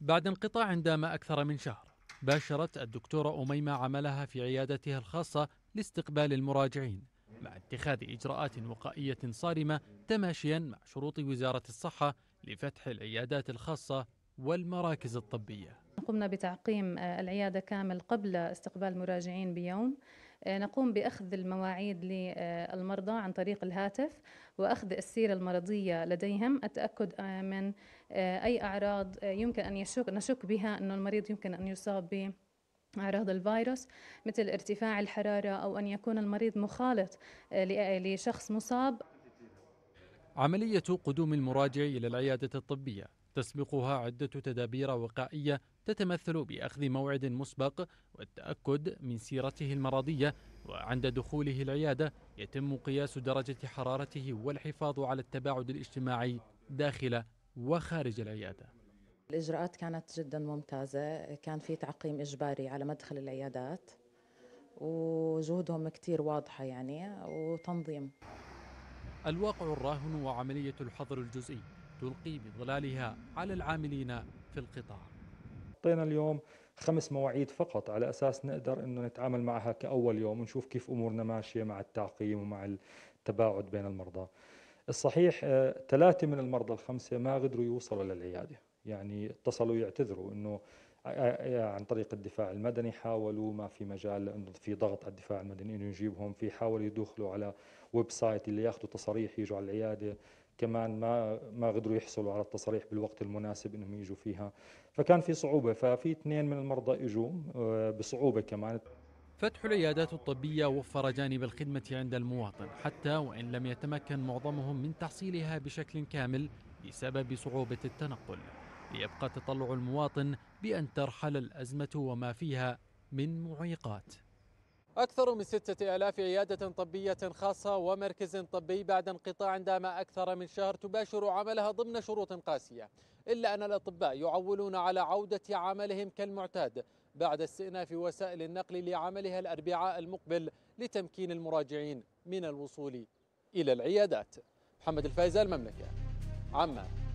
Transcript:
بعد انقطاع دام أكثر من شهر باشرت الدكتورة أميمة عملها في عيادتها الخاصة لاستقبال المراجعين مع اتخاذ إجراءات وقائية صارمة تماشيا مع شروط وزارة الصحة لفتح العيادات الخاصة والمراكز الطبية قمنا بتعقيم آه، العيادة كامل قبل استقبال المراجعين بيوم آه، نقوم بأخذ المواعيد للمرضى عن طريق الهاتف وأخذ السيرة المرضية لديهم التأكد آه، من آه، أي أعراض يمكن أن يشك نشك بها أن المريض يمكن أن يصاب ب أعراض الفيروس مثل ارتفاع الحرارة أو أن يكون المريض مخالط لشخص مصاب عملية قدوم المراجع إلى العيادة الطبية تسبقها عدة تدابير وقائية تتمثل بأخذ موعد مسبق والتأكد من سيرته المرضية وعند دخوله العيادة يتم قياس درجة حرارته والحفاظ على التباعد الاجتماعي داخل وخارج العيادة الإجراءات كانت جدا ممتازة كان في تعقيم إجباري على مدخل العيادات وجهودهم كتير واضحة يعني وتنظيم الواقع الراهن وعملية الحظر الجزئي تلقي بظلالها على العاملين في القطاع طينا اليوم خمس مواعيد فقط على أساس نقدر أنه نتعامل معها كأول يوم ونشوف كيف أمورنا ماشية مع التعقيم ومع التباعد بين المرضى الصحيح آه، ثلاثة من المرضى الخمسة ما قدروا يوصلوا للعيادة يعني اتصلوا يعتذروا أنه آه، آه، عن طريق الدفاع المدني حاولوا ما في مجال لانه في ضغط على الدفاع المدني انه يجيبهم في حاولوا يدخلوا على ويب سايت اللي ياخذوا تصاريح يجوا على العياده كمان ما ما قدروا يحصلوا على التصاريح بالوقت المناسب انهم يجوا فيها فكان في صعوبه ففي اثنين من المرضى اجوا آه، بصعوبه كمان فتح العيادات الطبية وفر جانب الخدمة عند المواطن حتى وإن لم يتمكن معظمهم من تحصيلها بشكل كامل بسبب صعوبة التنقل ليبقى تطلع المواطن بأن ترحل الأزمة وما فيها من معيقات أكثر من ستة ألاف عيادة طبية خاصة ومركز طبي بعد انقطاع دام أكثر من شهر تباشر عملها ضمن شروط قاسية إلا أن الأطباء يعولون على عودة عملهم كالمعتاد بعد استئناف وسائل النقل لعملها الأربعاء المقبل لتمكين المراجعين من الوصول إلى العيادات محمد الفايزة المملكة عمان